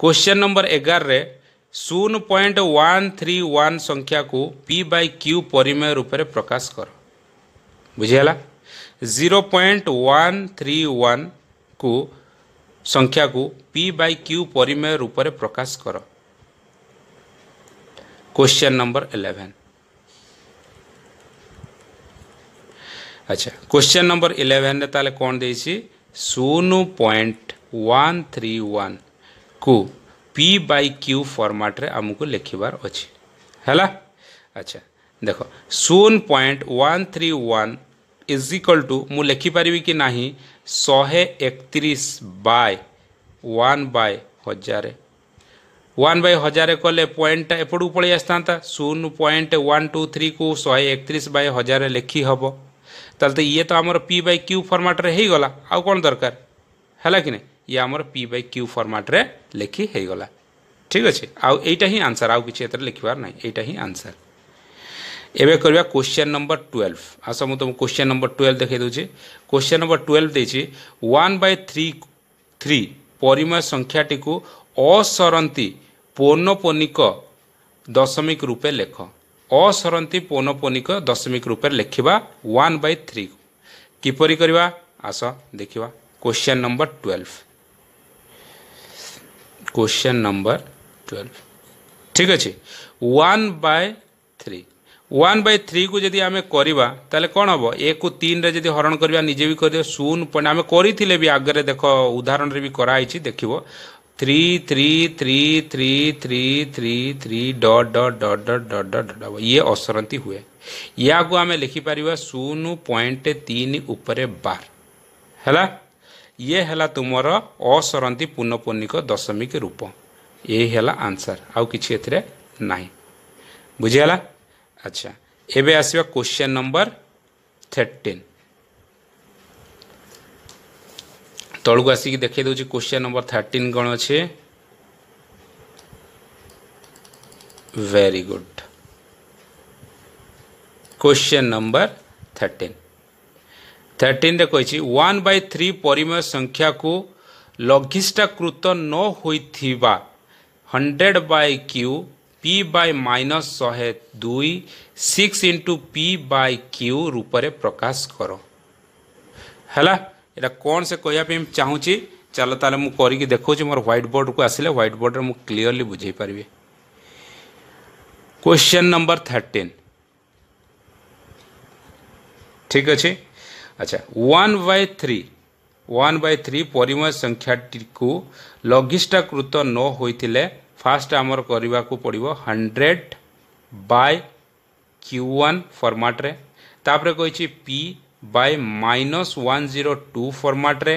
question number एगारे शून point one three one संख्या को पी बाय क्यू परिमेय रूप से प्रकाश कर बुझेगा zero point one three one को संख्या को पी बाय क्यू परिमेय रूप से प्रकाश कर क्वेश्चन नंबर इलेवेन अच्छा क्वेश्चन नंबर इलेवेन ताले कौन दे शून पॉइंट वन थ्री वन को पी बाय क्यू फर्माट्रे आमको लिखबार अच्छे है अच्छा देख शून point one three one is equal to मु लिखिपारि कि ना शहे एकतीस बाय वन बाय हजार वन बाय हजार कले पॉइंटा एपटू पलि आसता शून पॉइंट वन टू थ्री को शहे एकतीस बाय हजार लिखी हम तो ये तो आमर पी बाय क्यू फर्माट्रे हो गला आउ कौन दरकार है कि नहीं ଇଏ ଆମର ପି ବାଇ କ୍ୟୁ ଫର୍ମାଟ୍ରେ ଲେଖି ହେଇଗଲା ଠିକ୍ ଅଛି ଆଉ ଏଇଟା ହିଁ ଆନ୍ସର୍ ଆଉ କିଛି ଏଥିରେ ଲେଖିବାର ନାହିଁ ଏଇଟା ହିଁ ଆନ୍ସର୍ ଏବେ କରିବା କୋଶ୍ଚିନ୍ ନମ୍ବର ଟୁଏଲ୍ଭ ଆସ ମୁଁ ତୁମକୁ କୋଶ୍ଚିନ୍ ନମ୍ବର ଟୁଏଲ୍ଭ ଦେଖାଇ ଦେଉଛି କୋଶ୍ଚିନ୍ ନମ୍ବର ଟୁଏଲ୍ଭ ଦେଇଛି ୱାନ୍ ବାଇ ଥ୍ରୀ ଥ୍ରୀ ପରିମୟ ସଂଖ୍ୟାଟିକୁ ଅସରନ୍ତି ପୌନପନିକ ଦଶମିକ ରୂପେ ଲେଖ ଅସରନ୍ତି ପୌନପନିକ ଦଶମିକ ରୂପେ ଲେଖିବା ୱାନ୍ ବାଇ ଥ୍ରୀ କିପରି କରିବା ଆସ ଦେଖିବା question number twelve question number twelve ठीक अच्छे one by three one by three को जी आम करवा कौन हम एक तीन रे जी हरण करवा निजे भी कर शून पॉइंट आम कर आगे देख उदाहरण भी कराई देख three three three three three three three dot dot dot dot dot dot dot ये असरती हुए या को आम लिखिपर शून पॉइंट तीन उपरे बार है ये है तुम असरती पुनपुनिक दशमिक रूप ये है आंसर आउ कि ना बुझेगा अच्छा एवं आसवा क्वेश्चन नंबर थर्टीन तौक आसिक देखे क्वेश्चन नंबर थर्टिन कौन अच्छे very good question number thirteen ଥାର୍ଟିନ୍ରେ କହିଛି ୱାନ୍ ବାଇ ଥ୍ରୀ ପରିମେୟ ସଂଖ୍ୟାକୁ ଲଘିଷ୍ଠାକୃତ ନ ହୋଇଥିବା hundred by Q P by minus ଶହେ ଦୁଇ six into P by Q ରୂପରେ ପ୍ରକାଶ କର ହେଲା ଏଇଟା କ'ଣ ସେ କହିବା ପାଇଁ ଚାହୁଁଛି ଚାଲ ତାହେଲେ ମୁଁ କରିକି ଦେଖାଉଛି ମୋର ହ୍ୱାଇଟ୍ ବୋର୍ଡ଼କୁ ଆସିଲେ ହ୍ୱାଇଟ୍ ବୋର୍ଡ଼ରେ ମୁଁ କ୍ଲିଅରଲି ବୁଝେଇ ପାରିବି क्वेश्चन नंबर थर्टीन ठीक अच्छे আচ্ছা one by three one by three পরিমেয় সংখ্যাটিକୁ লঘিষ্ঠাকৃত ন হয়ে ফার্স্ট আমার করা পড়ব হন্ড্রেড বাই কিউ ওয়ান ফর্মাট্রে তাপরে কইছি P by minus one zero two ফর্মাট্রে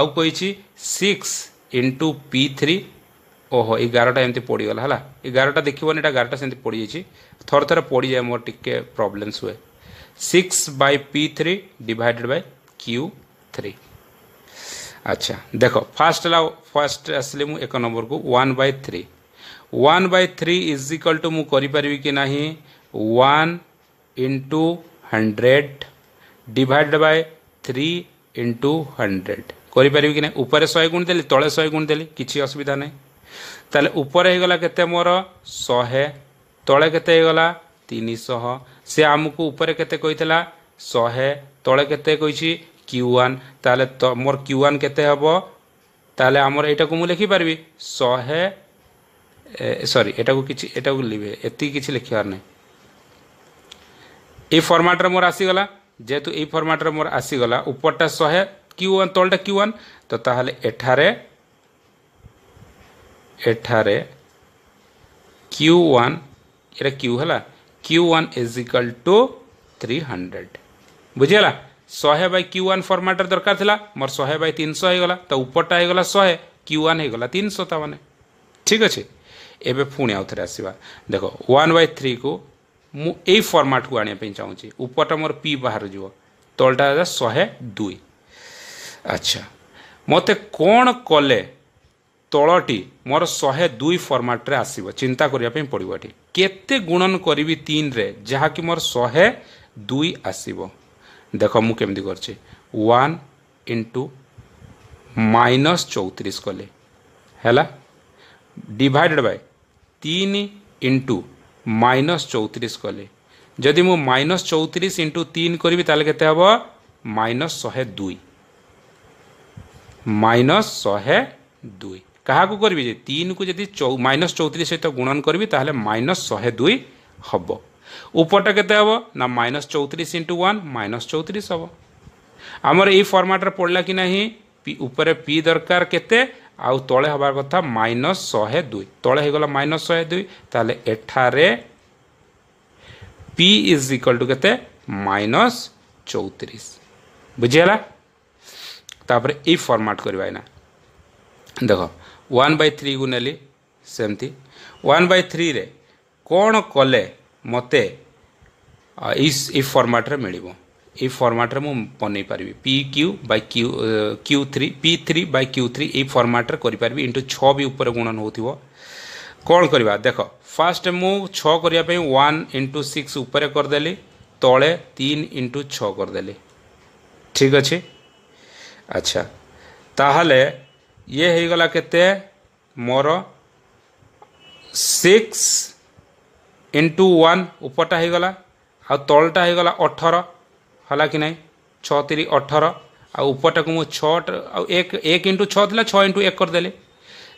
আছি সিক্স ইন্টু পি থ্রি ওহো এগারোটা এমতি পড়িগলা হলা এগারোটা দেখবেন এটা এগারোটা সেমতি পড়িযাইছি থরে থরে যায় মোর টিকে প্রোবলেমস হুয়ে six by P three divided by Q three अच्छा देखो फास्ट लाओ फास्ट आसली एक नंबर को one by three one by three is equal to मुझे कि ना one into hundred divided by three into hundred करें कि शहे गुण दे तले शहे गुण दे कि असुविधा ना तेल ऊपर होगा के मोर शहे तले के ତିନିଶହ ସେ ଆମକୁ ଉପରେ କେତେ କହିଥିଲା ଶହେ ତଳେ କେତେ କହିଛି କ୍ୟୁ ୱାନ୍ ତାହେଲେ ମୋର କ୍ୟୁ ୱାନ୍ କେତେ ହେବ ତାହେଲେ ଆମର ଏଇଟାକୁ ମୁଁ ଲେଖିପାରିବି ଶହେ ସରି ଏଟାକୁ କିଛି ଏଟାକୁ ଲିଭେ ଏତିକି କିଛି ଲେଖିବାର ନାହିଁ ଏଇ ଫର୍ମାଟ୍ରେ ମୋର ଆସିଗଲା ଯେହେତୁ ଏଇ ଫର୍ମାଟ୍ରେ ମୋର ଆସିଗଲା ଉପରଟା ଶହେ କ୍ୟୁ ୱାନ୍ ତଳଟା କ୍ୟୁ ୱାନ୍ ତ ତାହେଲେ ଏଠାରେ ଏଠାରେ କ୍ୟୁ ୱାନ୍ ଏଇଟା କ୍ୟୁ ହେଲା Q one is equal to three hundred ବୁଝିଗଲା ଶହେ ବାଇ କ୍ୟୁ ୱାନ୍ ଫର୍ମାଟ୍ରେ ଦରକାର ଥିଲା ମୋର ଶହେ ବାଇ ତିନିଶହ ହେଇଗଲା ତା ଉପରଟା ହେଇଗଲା ଶହେ କ୍ୟୁ ୱାନ୍ ହେଇଗଲା ତିନିଶହ ତା ମାନେ ଠିକ୍ ଅଛି ଏବେ ପୁଣି ଆଉ ଥରେ ଆସିବା ଦେଖ ୱାନ୍ ବାଇ ଥ୍ରୀକୁ ମୁଁ ଏଇ ଫର୍ମାଟ୍କୁ ଆଣିବା ପାଇଁ ଚାହୁଁଛି ଉପରଟା ମୋର ପି ବାହାରୁ ଯିବ ତଳଟା ହେଲା ଶହେ ଦୁଇ ଆଚ୍ଛା ମୋତେ କ'ଣ କଲେ ତଳଟି ମୋର ଶହେ ଦୁଇ ଫର୍ମାଟ୍ରେ ଆସିବ ଚିନ୍ତା କରିବା ପାଇଁ ପଡ଼ିବ ଏଠି କେତେ ଗୁଣନ କରିବି ତିନିରେ ଯାହାକି ମୋର ଶହେ ଦୁଇ ଆସିବ ଦେଖ ମୁଁ କେମିତି କରିଛି ୱାନ୍ ଇଣ୍ଟୁ ମାଇନସ୍ ଚଉତିରିଶ କଲେ ହେଲା ଡିଭାଇଡ଼େଡ଼ ବାଇ ତିନି ଇଣ୍ଟୁ ମାଇନସ୍ ଚଉତିରିଶ କଲେ ଯଦି ମୁଁ ମାଇନସ୍ ଚଉତିରିଶ ଇଣ୍ଟୁ ତିନି କରିବି ତାହେଲେ କେତେ ହେବ ମାଇନସ୍ ଶହେ ଦୁଇ ମାଇନସ୍ ଶହେ ଦୁଇ କାହାକୁ କରିବି ଯେ ତିନିକୁ ଯଦି ମାଇନସ୍ ଚଉତିରିଶ ସହିତ ଗୁଣନ କରିବି ତାହେଲେ ମାଇନସ୍ ଶହେ ଦୁଇ ହେବ ଉପରଟା କେତେ ହେବ ନା ମାଇନସ୍ ଚଉତିରିଶ ଇଣ୍ଟୁ ୱାନ୍ ମାଇନସ୍ ଚଉତିରିଶ ହେବ ଆମର ଏଇ ଫର୍ମାଟ୍ରେ ପଡ଼ିଲା କି ନାହିଁ ଉପରେ ପି ଦରକାର କେତେ ଆଉ ତଳେ ହେବା କଥା ମାଇନସ୍ ଶହେ ଦୁଇ ତଳେ ହେଇଗଲା ମାଇନସ୍ ଶହେ ଦୁଇ ତାହେଲେ ଏଠାରେ ପି ଇଜ୍ ଇକ୍ୱାଲ୍ ଟୁ କେତେ ମାଇନସ୍ ଚଉତିରିଶ ବୁଝିହେଲା ତାପରେ ଏଇ ଫର୍ମାଟ୍ କରିବା ଏଇନା ଦେଖ ୱାନ୍ ବାଇ ଥ୍ରୀକୁ ନେଲି ସେମିତି ୱାନ୍ ବାଇ ଥ୍ରୀରେ କ'ଣ କଲେ ମୋତେ ଏଇ ଫର୍ମାଟ୍ରେ ମିଳିବ ଏଇ ଫର୍ମାଟ୍ରେ ମୁଁ ବନେଇ ପାରିବି P Q by Q Q three P three by Q three ଏଇ ଫର୍ମାଟ୍ରେ କରିପାରିବି ଇଣ୍ଟୁ ଛଅ ବି ଉପରେ ଗୁଣନ ହେଉଥିବ କ'ଣ କରିବା ଦେଖ ଫାର୍ଷ୍ଟ ମୁଁ ଛଅ କରିବା ପାଇଁ ୱାନ୍ ଇଣ୍ଟୁ ସିକ୍ସ ଉପରେ କରିଦେଲି ତଳେ ତିନି ଇଣ୍ଟୁ ଛଅ କରିଦେଲି ଠିକ୍ ଅଛି ଆଚ୍ଛା ତାହେଲେ ये होगा के मोर सिक्स इंटू वन ऊपरटा हो गला आ तलटा हो गला अठर है कि ना छी अठर आपटा को मुझे छा एक, एक इंटु छा छ इंटु एक करदे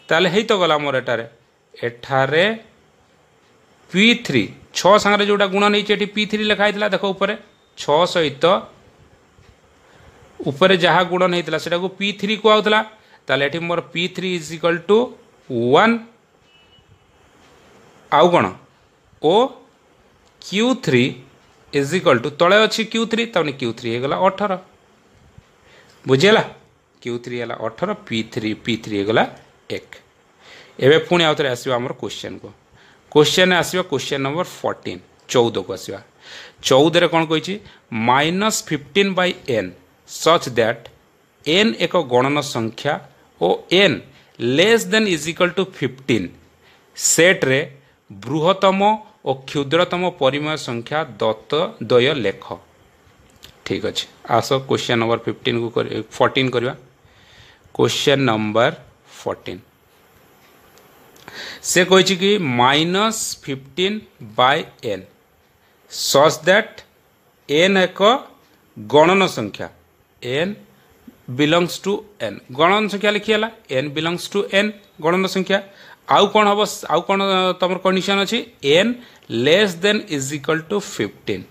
तेल हो तो गला मोर एटार एठार पी थ्री छागे जो गुण नहीं पी थ्री लिखाही देख उपर छ सहित उपरे जहाँ गुण नहीं पी थ्री कहला তাহলে এটি ମୋର P three is equal to one ଆଉ କ'ଣ ଓ Q three is equal to ତଳେ ଅଛି କ୍ୟୁ ଥ୍ରୀ ତାମାନେ କ୍ୟୁ ଥ୍ରୀ ହେଇଗଲା ଅଠର ବୁଝିହେଲା କ୍ୟୁ ଥ୍ରୀ ହେଲା ଅଠର ପି ଥ୍ରୀ ପି ଥ୍ରୀ ହେଇଗଲା ଏକ ଏବେ ପୁଣି ଆଉ ଥରେ ଆସିବା ଆମର କୋଶ୍ଚେନ୍କୁ କୋଶ୍ଚେନ୍ ଆସିବା କୋଶ୍ଚେନ୍ ନମ୍ବର ଫର୍ଟିନ୍ ଚଉଦକୁ ଆସିବା ଚଉଦରେ କ'ଣ କହିଛି minus fifteen by n such that n ଏକ ଗଣନ ସଂଖ୍ୟା ও n less than is equal to fifteen সেটরে বৃহত্তম ও ক্ষুদ্রতম পরিমেয় সংখ্যা দত্ত দ্বয় লেখ ঠিক আছে আস কোশ্চেন নম্বর ফিফটিন কু ফর্টিন করা কোশ্চেন নম্বর ফর্টিন সে কইছি কি minus fifteen by n such that n এক গণন সংখ্যা এন ବିଲଙ୍ଗସ୍ ଟୁ ଏନ୍ ଗଣନ ସଂଖ୍ୟା ଲେଖିହେଲା ଏନ୍ ବିଲଙ୍ଗସ୍ ଟୁ ଏନ୍ ଗଣନ ସଂଖ୍ୟା ଆଉ କ'ଣ ହେବ ଆଉ କ'ଣ ତୁମର କଣ୍ଡିସନ୍ ଅଛି n less than is equal to fifteen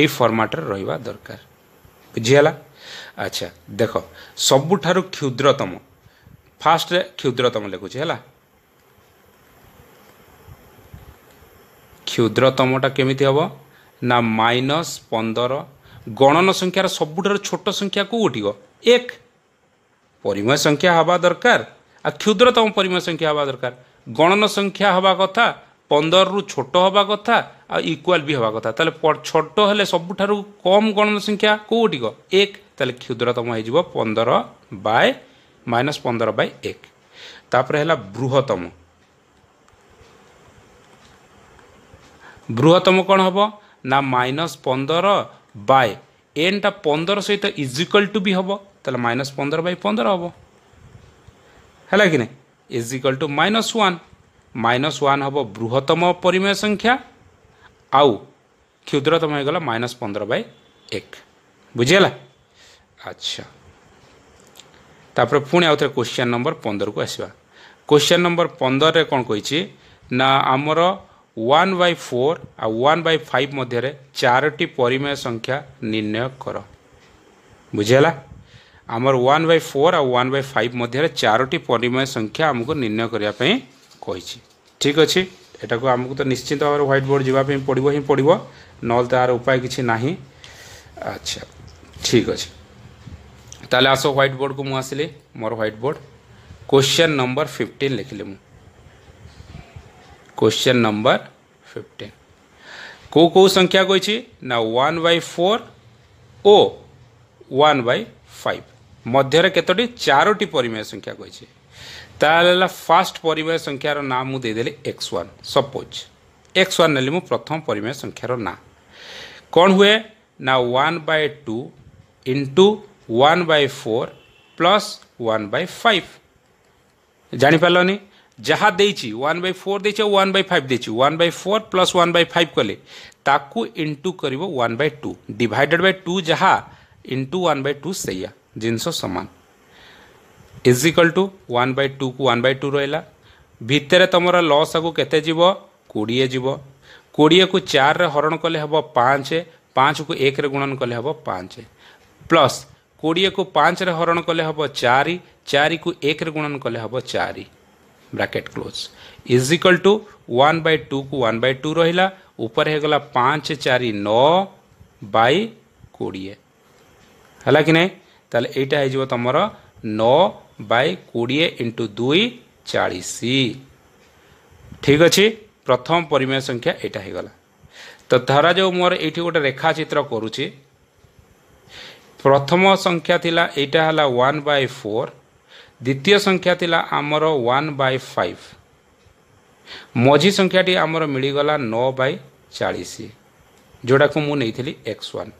ଏଇ ଫର୍ମାଟ୍ରେ ରହିବା ଦରକାର ବୁଝିହେଲା ଆଚ୍ଛା ଦେଖ ସବୁଠାରୁ କ୍ଷୁଦ୍ରତମ ଫାଷ୍ଟରେ କ୍ଷୁଦ୍ରତମ ଲେଖୁଛି ହେଲା କ୍ଷୁଦ୍ରତମଟା କେମିତି ହେବ ନା ମାଇନସ୍ ପନ୍ଦର ଗଣନ ସଂଖ୍ୟାର ସବୁଠାରୁ ଛୋଟ ସଂଖ୍ୟା କେଉଁଠିକ એક ପରିମେୟ ସଂଖ୍ୟା ହେବା ଦରକାର ଆଉ କ୍ଷୁଦ୍ରତମ ପରିମେୟ ସଂଖ୍ୟା ହେବା ଦରକାର ଗଣନ ସଂଖ୍ୟା ହେବା କଥା ପନ୍ଦରରୁ ଛୋଟ ହେବା କଥା ଆଉ ଇକ୍ୱାଲ୍ ବି ହେବା କଥା ତାହେଲେ ଛୋଟ ହେଲେ ସବୁଠାରୁ କମ୍ ଗଣନ ସଂଖ୍ୟା କେଉଁଟିକ ଏକ ତାହେଲେ କ୍ଷୁଦ୍ରତମ ହେଇଯିବ ପନ୍ଦର ବାଏ ମାଇନସ୍ ପନ୍ଦର ବାଇ ଏକ ତାପରେ ହେଲା ବୃହତ୍ତମ ବୃହତ୍ତମ କ'ଣ ହେବ ନା ମାଇନସ୍ ପନ୍ଦର ବାଏ ଏନ୍ଟା ପନ୍ଦର ସହିତ ଇଜିକାଲ୍ ଟୁ ବି ହେବ তাহলে মাইনাস পনেরো বাই পনেরো হব ହେଲା କି ନାହିଁ is equal to minus one minus one ହେବ ବୃହତ୍ତମ ପରିମେୟ ସଂଖ୍ୟା ଆଉ କ୍ଷୁଦ୍ରତମ ହୋଇଗଲା ମାଇନସ୍ ପନ୍ଦର ବାଇ ଏକ ବୁଝିହେଲା ଆଚ୍ଛା ତାପରେ ପୁଣି ଆଉଥରେ କ୍ୱେଶ୍ଚିନ୍ ନମ୍ବର ପନ୍ଦରକୁ ଆସିବା କ୍ୱେଶ୍ଚିନ୍ ନମ୍ବର ପନ୍ଦରରେ କ'ଣ କହିଛି ନା ଆମର ୱାନ୍ ବାଇ ଫୋର୍ ଆଉ ୱାନ୍ ବାଇ ଫାଇଭ୍ ମଧ୍ୟରେ ଚାରୋଟି ପରିମେୟ ସଂଖ୍ୟା ନିର୍ଣ୍ଣୟ କର ବୁଝିହେଲା आमर वन बै फोर आन बै फाइव मध्य चारोटी परिमय संख्या आमको निर्णय करने ठीक अच्छे एटा को आमको तो निश्चित भाव ह्वैट बोर्ड जीप पड़ो हिं पड़ ना तार उपाय कि ना अच्छा ठीक अच्छे तेल आस ह्वैट बोर्ड को मुझे मोर white board question number fifteen लिखिले मु क्वेश्चन नंबर फिफ्टन को को संख्या कोई ना वन बै फोर ओ वन बै फाइव ମଧ୍ୟରେ କେତୋଟି ଚାରୋଟି ପରିମେୟ ସଂଖ୍ୟା କହିଛି ତାହେଲେ ହେଲା ଫାଷ୍ଟ ପରିମେୟ ସଂଖ୍ୟାର ନାଁ ମୁଁ ଦେଇଦେଲି x one suppose x one ନେଲି ମୁଁ ପ୍ରଥମ ପରିମେୟ ସଂଖ୍ୟାର ନାଁ କ'ଣ ହୁଏ ନା one by two into one by four plus one by five ଜାଣିପାରିଲନି ଯାହା ଦେଇଛି ୱାନ୍ ବାଇ ଫୋର୍ ଦେଇଛି ଆଉ ୱାନ୍ ବାଇ ଫାଇଭ୍ ଦେଇଛି one by four plus one by five କଲେ ତାକୁ ଇଣ୍ଟୁ କରିବ one by two divided by two ଯାହା ଇଣ୍ଟୁ ୱାନ୍ ବାଇ ଟୁ ସେଇଆ जिनस सामान is equal to one by two को वन बै टू रहा भितर तुम लस आगे केत कोड़े जीव कोड़े को चार हरण कले हम पाँच पाँच को एक गुणन कले हम पाँच प्लस कोड़े को पाँच हरण कले हम चार चार एक गुणन कले हम चार bracket close is equal to one by two को वन बै टू रहा ऊपर हो गला पाँच चार नौ बै कोड़े है कि नहीं ତାହେଲେ ଏଇଟା ହେଇଯିବ ତୁମର ନଅ ବାଇ କୋଡ଼ିଏ ଇଣ୍ଟୁ ଦୁଇ ଚାଳିଶ ଠିକ୍ ଅଛି ପ୍ରଥମ ପରିମେୟ ସଂଖ୍ୟା ଏଇଟା ହେଇଗଲା ତ ଧରାଯାଉ ମୋର ଏଇଠି ଗୋଟେ ରେଖାଚିତ୍ର କରୁଛି ପ୍ରଥମ ସଂଖ୍ୟା ଥିଲା ଏଇଟା ହେଲା ୱାନ୍ ବାଇ ଫୋର୍ ଦ୍ୱିତୀୟ ସଂଖ୍ୟା ଥିଲା ଆମର ୱାନ୍ ବାଇ ଫାଇଭ୍ ମଝି ସଂଖ୍ୟାଟି ଆମର ମିଳିଗଲା ନଅ ବାଇ ଚାଳିଶ जोटा को मुझे एक्स वन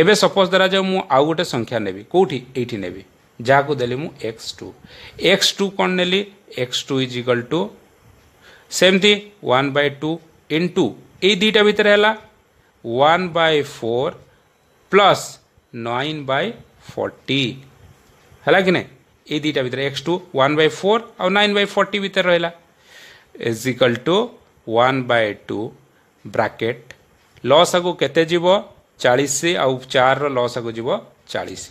एवं सपोज धरा जाए मुझे गोटे संख्या नेबी कौटी ये ने जहाँ को देली एक्स टू एक्स टू कौन नेली x two is equal to सेमती one by two into यही दुटा भितर है one by four plus nine by forty है कि ना ये दुटा भितर x two one by four आउ नाइन बै फोर्टी भितर रहा is equal to one by two bracket लस आगु केते चालीस आउ चार लस आगु जीव चालीस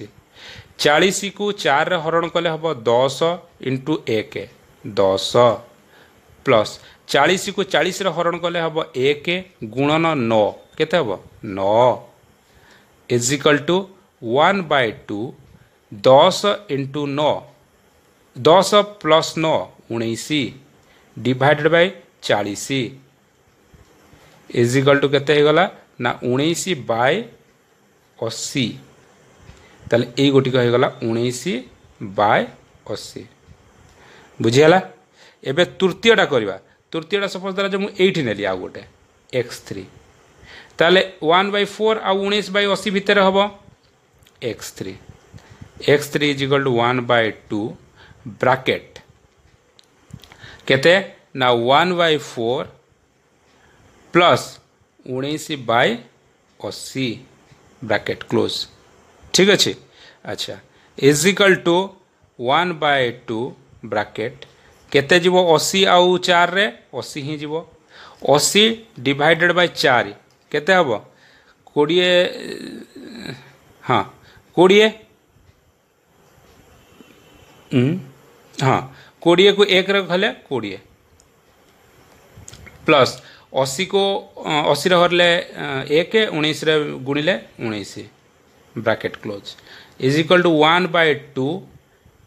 चालीस को चार हरण कले हम दस इंटु एक दस प्लस चालीस को चालीस हरण कले हम एक गुणन नौ के नौ is equal to one by two दस इंटु नौ दस प्लस नौ उन्नीस डिवाइडेड बाय चालीस ଇଜିକାଲ୍ ଟୁ କେତେ ହେଇଗଲା ନା ଉଣେଇଶ ବାଇ ଅଶୀ ତାହେଲେ ଏଇ ଗୋଟିକ ହେଇଗଲା ଉଣେଇଶ ବାଇ ଅଶୀ ବୁଝିଗଲା ଏବେ ତୃତୀୟଟା କରିବା ତୃତୀୟଟା ସପୋଜ୍ ଧରା ଯେ ମୁଁ ଏଇଠି ନେଲି ଆଉ ଗୋଟେ ଏକ୍ସ ଥ୍ରୀ ତାହେଲେ ୱାନ୍ ବାଇ ଫୋର୍ ଆଉ ଉଣେଇଶ ବାଇ ଅଶୀ ଭିତରେ ହେବ x three x three is equal to one by two bracket କେତେ ନା ୱାନ୍ ବାଇ ଫୋର୍ प्लस उन्नीस बै अशी ब्राकेट क्लोज ठीक अच्छे अच्छा is equal to one by two bracket केते जीवो अशी आउ चार अशी ही जीवो अशी डिवाइडेड बाय चार केते कोड़े हाँ कोड़े हाँ कोड़े को एक रखले कोड़े प्लस ଅଶୀକୁ ଅଶୀରେ ହରିଲେ ଏକ ଉଣେଇଶରେ ଗୁଣିଲେ ଉଣେଇଶ bracket close is equal to one by two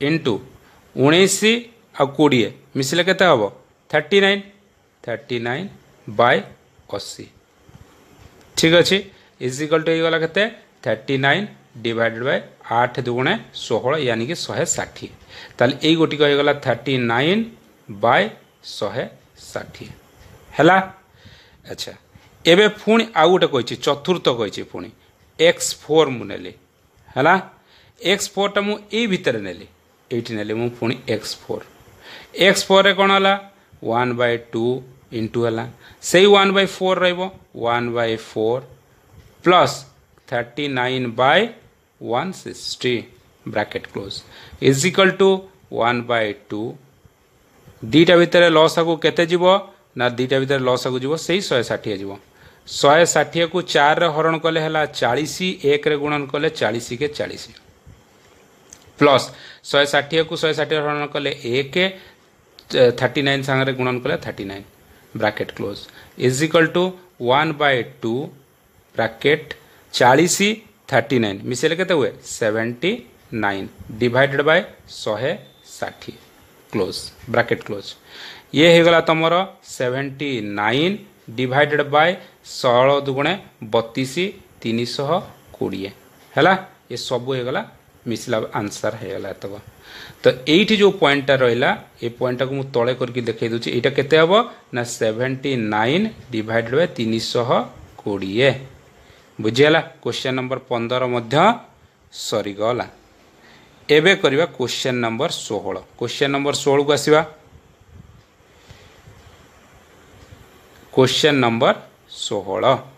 into ଉଣେଇଶ ଆଉ କୋଡ଼ିଏ ମିଶିଲେ କେତେ ହେବ thirty nine thirty nine by ଅଶୀ ଠିକ୍ ଅଛି ଇଜ୍ ଇକ୍ୱାଲ୍ ଟୁ ହେଇଗଲା କେତେ ଥାର୍ଟି ନାଇନ୍ ডিভাইডেড বাই আট দুগুণে ষোহল ইয়ানি কি শহে ষাঠিয়ে তাহলে এই গোটিক হয়ে গলা থার্টি নাইন বাই শহে ষাঠিয়ে হেলা ଆଚ୍ଛା ଏବେ ପୁଣି ଆଉ ଗୋଟେ କହିଛି ଚତୁର୍ଥ କହିଛି ପୁଣି ଏକ୍ସ ଫୋର୍ ମୁଁ ନେଲି ହେଲା ଏକ୍ସ ଫୋର୍ଟା ମୁଁ ଏଇ ଭିତରେ ନେଲି ଏଇଠି ନେଲି ମୁଁ ପୁଣି ଏକ୍ସ ଫୋର୍ ଏକ୍ସ ଫୋର୍ରେ କ'ଣ ହେଲା ୱାନ୍ ବାଇ ଟୁ ଇଣ୍ଟୁ ହେଲା ସେଇ ୱାନ୍ ବାଇ ଫୋର୍ ରହିବ one by four plus thirty nine by one sixty bracket close is equal to one by two ଦୁଇଟା ଭିତରେ ଲସ୍ ଆଗକୁ କେତେ ଯିବ ना दुटा भितर लस आगे जीव से शहे षाठी जीव शहे षाठी को चार हरण कले चालीस एक गुणन कले चालीस के चालीस प्लस शहे षाठी को शहे षाठी हरण कले एक थर्टी नाइन सांगे गुणन कले thirty nine bracket close is equal to one by two bracket चालीस थर्टी नाइन मिसेले के हुए सेवेन्टी नाइन डिडेड बै शहे षाठी क्लोज ब्राकेट क्लोज ये होगा तुम सेवेन्टी नाइन डिवाइडेड बाय षोल दुगुणे बतीस तीन शह कोड़े है ये सब होगा मिसला आंसर होगा तब तो ये जो पॉइंटा रहा ये पॉइंटा को मुझे तले करके देखे यहाँ केत ना सेवेन्टी नाइन डिवाइडेड बाय तीन शह कोड़े बुझीगला क्वेश्चन नंबर पंदर मध्य सरीगला एवं क्वेश्चन नंबर षोह क्वेश्चन नंबर षोह को आसवा क्वेश्चन नंबर सोह